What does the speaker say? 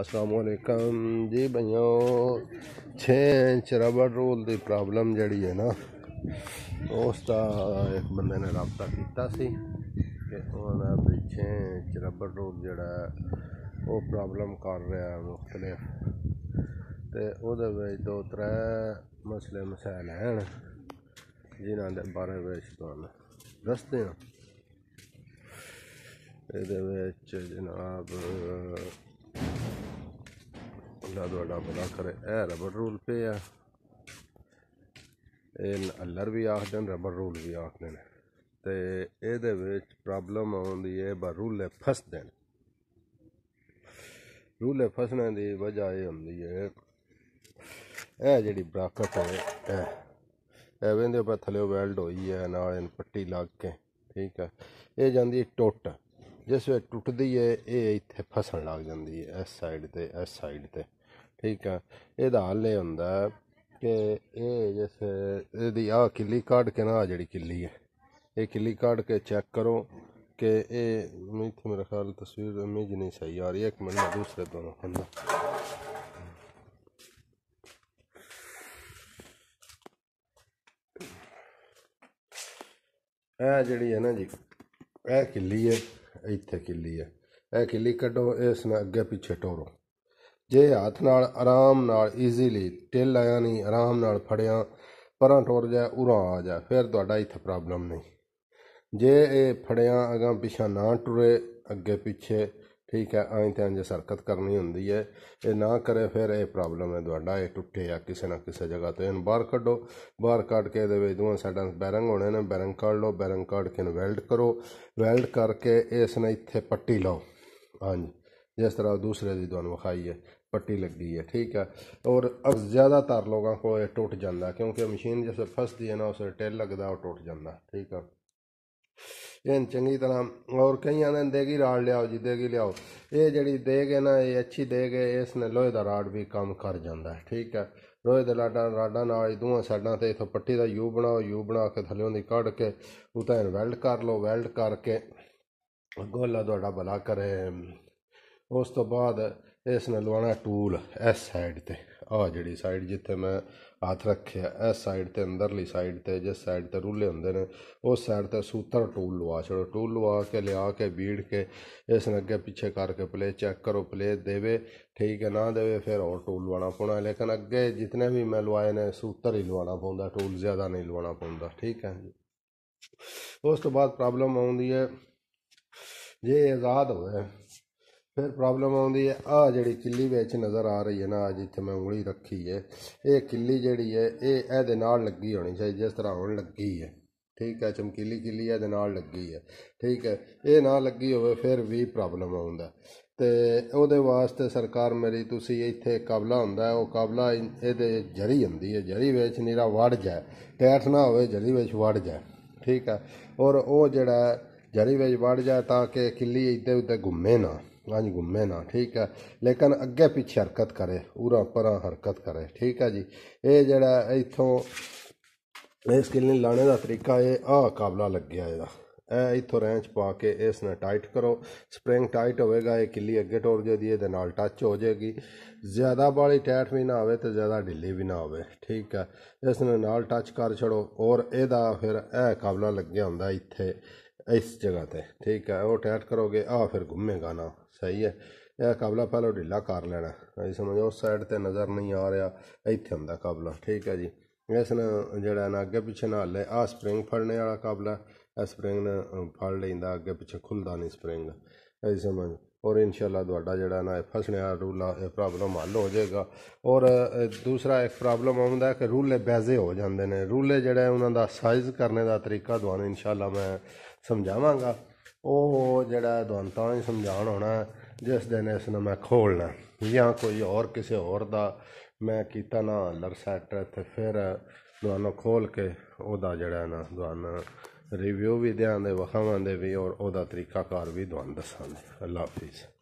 ਅਸਲਾਮੁਅਲੈਕਮ ਜੀ ਭਈਓ 6 inch rubber roll ਦੀ ਪ੍ਰੋਬਲਮ ਜਿਹੜੀ ਹੈ ਨਾ ਉਸ ਦਾ ਇੱਕ ਬੰਦੇ ਨੇ رابطہ ਕੀਤਾ ਸੀ ਕਿ ਉਹਨਾਂ ਦੇ 6 ਇੰਚ ਰਬੜ ਰੋਲ ਜਿਹੜਾ ਉਹ ਪ੍ਰੋਬਲਮ ਕਰ ਰਿਹਾ ਹੈ ਮੁਖਤਲਿਫ ਤੇ ਉਹਦੇ ਵਿੱਚ ਦੋ ਤਰੇ ਮਸਲੇ ਮਸਾਇਲ ਹਨ ਜਿਨ੍ਹਾਂ ਦੇ ਬਾਰੇ ਵਿੱਚ ਤੁਹਾਨੂੰ ਦੱਸਦੇ ਹਾਂ ਇਹਦੇ ਵਿੱਚ ਜਨਾਬ ਅੱਲਾ ਤੁਹਾਡਾ ਭਲਾ ਕਰੇ ਇਹ ਰਬਰ ਰੂਲ ਪੇ ਆ ਇਹ ਅਲਰ ਵੀ ਆਖਦੇ ਨੇ ਰਬਰ ਰੂਲ ਵੀ ਆਖਦੇ ਨੇ ਤੇ ਇਹਦੇ ਵਿੱਚ ਪ੍ਰੋਬਲਮ ਆਉਂਦੀ ਹੈ ਬਾ ਰੂਲੇ ਫਸਦੇ ਨੇ ਰੂਲੇ ਫਸਣ ਦੀ ਵਜ੍ਹਾ ਇਹ ਹੁੰਦੀ ਹੈ ਇਹ ਜਿਹੜੀ ਬ੍ਰਾਕਟ ਹੈ ਇਹ ਐਵੇਂ ਉੱਪਰ ਥੱਲੇ ਵੈਲਡ ਹੋਈ ਹੈ ਨਾਲ ਇਹਨ ਪੱਟੀ ਲੱਗ ਕੇ ਠੀਕ ਹੈ ਇਹ ਜਾਂਦੀ ਟੁੱਟ ਜਿਸ ਵੇ ਟੁੱਟਦੀ ਹੈ ਇਹ ਇੱਥੇ ਫਸਣ ਲੱਗ ਜਾਂਦੀ ਹੈ ਇਸ ਸਾਈਡ ਤੇ ਇਸ ਸਾਈਡ ਤੇ ਠੀਕ ਆ ਇਹਦਾ ਹੱਲ ਇਹ ਹੁੰਦਾ ਕਿ ਇਹ ਜਿਸ ਇਹਦੀ ਆ ਕਿੱਲੀ ਕਾਰਡ ਕੇ ਨਾ ਜਿਹੜੀ ਕਿੱਲੀ ਹੈ ਇਹ ਕਿੱਲੀ ਕਾਰਡ ਕੇ ਚੈੱਕ ਕਰੋ ਕਿ ਇਹ ਮੇਰੇ ਮੇਰਾ ਖਿਆਲ ਤਸਵੀਰ ਇਮੇਜ ਨਹੀਂ ਸਹੀ ਆ ਰਹੀ ਇੱਕ ਮਿੰਟ ਮੈਂ ਦੂਸਰੇ ਦੋਨੋਂ ਖੰਦਾ ਇਹ ਜਿਹੜੀ ਹੈ ਨਾ ਜੀ ਇਹ ਕਿੱਲੀ ਹੈ ਇੱਥੇ ਕਿੱਲੀ ਹੈ ਇਹ ਕਿੱਲੀ ਕੱਢੋ ਇਸ ਨਾਲ ਅੱਗੇ ਪਿੱਛੇ ਟੋਰੋ ਜੇ ਹੱਥ ਨਾਲ ਆਰਾਮ ਨਾਲ ਈਜ਼ੀਲੀ ਟਿਲ ਆਇਆ ਨਹੀਂ ਆਰਾਮ ਨਾਲ ਫੜਿਆ ਪਰਾਂ ਟੁਰ ਜਾ ਉਰਾ ਆ ਜਾ ਫਿਰ ਤੁਹਾਡਾ ਇੱਥੇ ਪ੍ਰੋਬਲਮ ਨਹੀਂ ਜੇ ਇਹ ਫੜਿਆ ਅਗਾ ਪਿਛਾ ਨਾ ਟੁਰੇ ਅੱਗੇ ਪਿੱਛੇ ਠੀਕ ਹੈ ਐਂ ਤਾਂ ਜੇ ਸਰਕਤ ਕਰਨੀ ਹੁੰਦੀ ਹੈ ਇਹ ਨਾ ਕਰੇ ਫਿਰ ਇਹ ਪ੍ਰੋਬਲਮ ਹੈ ਤੁਹਾਡਾ ਇਹ ਟੁੱਟੇ ਆ ਕਿਸੇ ਨਾ ਕਿਸੇ ਜਗ੍ਹਾ ਤੇ ਇਹਨੂੰ ਬਾਹਰ ਕੱਢੋ ਬਾਹਰ ਕੱਢ ਕੇ ਇਹਦੇ ਵਿੱਚ ਦੋਵਾਂ ਸਾਈਡਾਂ ਬੈਰੰਗ ਹੋਣੇ ਨੇ ਬੈਰੰਗ ਕੱਢ ਲਓ ਬੈਰੰਗ ਕੱਢ ਕੇ ਵੈਲਡ ਕਰੋ ਵੈਲਡ ਕਰਕੇ ਇਸ ਨੇ ਇੱਥੇ ਪੱਟੀ ਲਾਓ ਹਾਂਜੀ ਜਿਸ ਤਰ੍ਹਾਂ ਦੂਸਰੇ ਦੀ ਤੁਹਾਨੂੰ ਵਿਖਾਈ ਹੈ ਪੱਟੀ ਲੱਗੀ ਹੈ ਠੀਕ ਹੈ ਔਰ अब ज़्यादातर लोगों को ਟੁੱਟ ਜਾਂਦਾ ਕਿਉਂਕਿ ਮਸ਼ੀਨ मशीन ਫਸਦੀ ਹੈ ਨਾ ਉਸ ਟੈਲ ਲੱਗਦਾ ਉਹ ਟੁੱਟ ਜਾਂਦਾ ਠੀਕ ਹੈ ਇਹਨ ਚੰਗੀ ਤਰ੍ਹਾਂ ਔਰ ਕਈਆਂ ਨੇ ਦੇਗੀ ਰਾੜ ਲਿਆਓ ਜੀ ਦੇਗੀ ਲਿਆਓ ਇਹ ਜਿਹੜੀ ਦੇਗ ਹੈ ਨਾ ਇਹ ਅੱਛੀ ਦੇਗ ਹੈ ਇਸ ਨੇ ਲੋਹੇ ਦਾ ਰਾੜ ਵੀ ਕੰਮ ਕਰ ਜਾਂਦਾ ਹੈ ਠੀਕ ਹੈ ਲੋਹੇ ਦੇ ਲਾਡਾ ਰਾੜਾ ਨਾਲ ਦੋਹਾਂ ਸਾਈਡਾਂ ਤੇ ਇਥੋਂ ਪੱਟੀ ਦਾ ਯੂ ਬਣਾਓ ਯੂ ਬਣਾ ਕੇ ਥੱਲੇੋਂ ਦੀ ਕੱਢ ਕੇ ਉਤਾਂ ਵੈਲਡ ਕਰ ਲਓ ਵੈਲਡ ਕਰਕੇ ਗੋਲਾ ਤੁਹਾਡਾ ਬਲਾ ਕਰੇ ਉਸ ਤੋਂ ਬਾਅਦ ਇਸ ਨੇ ਲਵਾਣਾ ਟੂਲ ਇਸ ਸਾਈਡ ਤੇ ਆ ਜਿਹੜੀ ਸਾਈਡ ਜਿੱਥੇ ਮੈਂ ਹੱਥ ਰੱਖਿਆ ਇਸ ਸਾਈਡ ਤੇ ਅੰਦਰਲੀ ਸਾਈਡ ਤੇ ਜਿਸ ਸਾਈਡ ਤੇ ਰੂਲੇ ਹੁੰਦੇ ਨੇ ਉਸ ਸਾਈਡ ਤੇ ਸੂਤਰ ਟੂਲ ਲਵਾ ਛੜੋ ਟੂਲ ਲਵਾ ਕੇ ਲਿਆ ਕੇ ਬੀੜ ਕੇ ਇਸ ਨੂੰ ਅੱਗੇ ਪਿੱਛੇ ਕਰਕੇ ਪਲੇ ਚੈੱਕ ਕਰੋ ਪਲੇ ਦੇਵੇ ਠੀਕ ਹੈ ਨਾ ਦੇਵੇ ਫਿਰ ਹੋਰ ਟੂਲ ਲਵਾਣਾ ਪਉਣਾ ਲੇਕਿਨ ਅੱਗੇ ਜਿੰਨੇ ਵੀ ਮੈਂ ਲਵਾਏ ਨੇ ਸੂਤਰ ਹੀ ਲਵਾਣਾ ਪਉਂਦਾ ਟੂਲ ਜ਼ਿਆਦਾ ਨਹੀਂ ਲਵਾਣਾ ਪਉਂਦਾ ਠੀਕ ਹੈ ਉਸ ਤੋਂ ਬਾਅਦ ਪ੍ਰੋਬਲਮ ਆਉਂਦੀ ਹੈ ਜੇ ਆਜ਼ਾਦ ਹੋਵੇ ਫਿਰ ਪ੍ਰੋਬਲਮ ਆਉਂਦੀ ਹੈ ਆ ਜਿਹੜੀ ਕਿੱਲੀ ਵਿੱਚ ਨਜ਼ਰ ਆ ਰਹੀ ਹੈ ਨਾ ਜਿੱਥੇ ਮੈਂ ਉਂਗਲੀ ਰੱਖੀ ਹੈ ਇਹ ਕਿੱਲੀ ਜਿਹੜੀ ਹੈ ਇਹ ਇਹਦੇ ਨਾਲ ਲੱਗੀ ਹੋਣੀ ਚਾਹੀਦੀ ਜਿਸ ਤਰ੍ਹਾਂ ਹੋਣ ਲੱਗੀ ਹੈ ਠੀਕ ਹੈ ਚਮਕੀਲੀ ਕਿੱਲੀ ਇਹਦੇ ਨਾਲ ਲੱਗੀ ਹੈ ਠੀਕ ਹੈ ਇਹ ਨਾ ਲੱਗੀ ਹੋਵੇ ਫਿਰ ਵੀ ਪ੍ਰੋਬਲਮ ਆਉਂਦਾ ਤੇ ਉਹਦੇ ਵਾਸਤੇ ਸਰਕਾਰ ਮੇਰੀ ਤੁਸੀਂ ਇੱਥੇ ਕਬਲਾ ਹੁੰਦਾ ਉਹ ਕਬਲਾ ਇਹਦੇ ਜਰੀ ਹੁੰਦੀ ਹੈ ਜਰੀ ਵਿੱਚ ਨੀਰਾ ਵੜ ਜਾ ਟੈਠ ਨਾ ਹੋਵੇ ਜਰੀ ਵਿੱਚ ਵੜ ਜਾ ਠੀਕ ਹੈ ਔਰ ਉਹ ਜਿਹੜਾ ਜਰੀ ਵਿੱਚ ਵੜ ਜਾ ਤਾਂ ਕਿ ਕਿੱਲੀ ਇੱਧੇ ਉੱਤੇ ਘੁੰਮੇ ਨਾ ਅੰਜ ਗੁੰਮੇ ਨਾ ਠੀਕ ਹੈ ਲੇਕਿਨ ਅੱਗੇ ਪਿੱਛੇ ਹਰਕਤ ਕਰੇ ਉਰਾ ਪਰਾਂ ਹਰਕਤ ਕਰੇ ਠੀਕ ਹੈ ਜੀ ਇਹ ਜਿਹੜਾ ਇਥੋਂ ਇਸ ਨੇ ਲਾਣੇ ਦਾ ਤਰੀਕਾ ਇਹ ਆ ਕਾਬਲਾ ਲੱਗਿਆ ਇਹਦਾ ਇਹ ਇਥੋਂ ਰੈਂਚ ਪਾ ਕੇ ਇਸ ਨਾਲ ਟਾਈਟ ਕਰੋ ਸਪ੍ਰਿੰਗ ਟਾਈਟ ਹੋਵੇਗਾ ਇਹ ਕਿੱਲੀ ਅੱਗੇ ਟੋਰ ਜਦੀ ਇਹਦੇ ਨਾਲ ਟੱਚ ਹੋ ਜਾਏਗੀ ਜ਼ਿਆਦਾ ਬਾਲੀ ਟਾਈਟ ਵੀ ਨਾ ਹੋਵੇ ਤੇ ਜ਼ਿਆਦਾ ਢਿੱਲੀ ਵੀ ਨਾ ਹੋਵੇ ਠੀਕ ਹੈ ਇਸ ਨੂੰ ਨਾਲ ਟੱਚ ਕਰ ਛੜੋ ਔਰ ਇਹਦਾ ਫਿਰ ਇਹ ਕਾਬਲਾ ਲੱਗਿਆ ਹੁੰਦਾ ਇੱਥੇ ਇਸ जगह ਤੇ ਠੀਕ ਹੈ ਉਹ ਟੈਟ ਕਰੋਗੇ ਆ ਫਿਰ ਘੁੰਮੇਗਾ ਨਾ ਸਹੀ ਹੈ ਇਹ ਕਾਬਲਾ ਪਹਿਲਾਂ ਢਿੱਲਾ ਕਰ ਲੈਣਾ ਅਸੀਂ ਸਮਝੋ ਉਸ ਸਾਈਡ ਤੇ ਨਜ਼ਰ ਨਹੀਂ ਆ ਰਿਹਾ ਇੱਥੇ ਹੁੰਦਾ ਕਾਬਲਾ ਠੀਕ ਹੈ ਜੀ ਇਸ ਨਾਲ ਜਿਹੜਾ ਨਾ ਅੱਗੇ ਪਿੱਛੇ ਨਾਲ ਲੈ ਆ ਸਪ੍ਰਿੰਗ ਫੜਨੇ ਵਾਲਾ ਕਾਬਲਾ ਇਹ ਸਪ੍ਰਿੰਗ ਨੂੰ ਫੜ ਲੈਂਦਾ ਅੱਗੇ ਪਿੱਛੇ ਖੁੱਲਦਾ ਨਹੀਂ ਸਪ੍ਰਿੰਗ ਅਸੀਂ ਸਮਝ ਔਰ ਇਨਸ਼ਾਅੱਲਾ ਤੁਹਾਡਾ ਜਿਹੜਾ ਨਾ ਫਸਣੇ ਵਾਲਾ ਰੂਲ ਇਹ ਪ੍ਰੋਬਲਮ ਹੱਲ ਹੋ ਜਾਏਗਾ ਔਰ ਦੂਸਰਾ ਇੱਕ ਪ੍ਰੋਬਲਮ ਆਉਂਦਾ ਕਿ ਰੂਲੇ ਬੈਜ਼ੇ ਹੋ ਜਾਂਦੇ ਨੇ ਰੂਲੇ ਜਿਹੜਾ ਉਹਨਾਂ ਦਾ ਸਾਈਜ਼ ਕਰਨੇ ਦਾ ਤਰੀਕਾ ਤੁਹਾਨੂੰ ਇਨਸ਼ਾਅੱਲਾ ਮੈਂ ਸਮਝਾਵਾਂਗਾ ਉਹ ਜਿਹੜਾ ਦੁਆਨਤਾ ਨੂੰ ਸਮਝਾਉਣ ਹੋਣਾ ਜਿਸ ਦਿਨ ਇਸ ਨੂੰ ਮੈਂ ਖੋਲਣਾ ਜਾਂ ਕੋਈ ਹੋਰ ਕਿਸੇ ਹੋਰ ਦਾ ਮੈਂ ਕੀਤਾ ਨਾ ਸੈਟ ਤੇ ਫਿਰ ਦੁਆਨੋ ਖੋਲ ਕੇ ਉਹਦਾ ਜਿਹੜਾ ਨਾ ਦੁਆਨ ਰਿਵਿਊ ਵੀ ਦਿਆਂ ਦੇ ਵਖਾਵਾਂ ਦੇ ਵੀ ਔਰ ਉਹਦਾ ਤਰੀਕਾ ਕਾਰ ਵੀ ਦੁਆਨ ਦੱਸਾਂਗੇ ਅੱਲਾ ਹਾਫਿਜ਼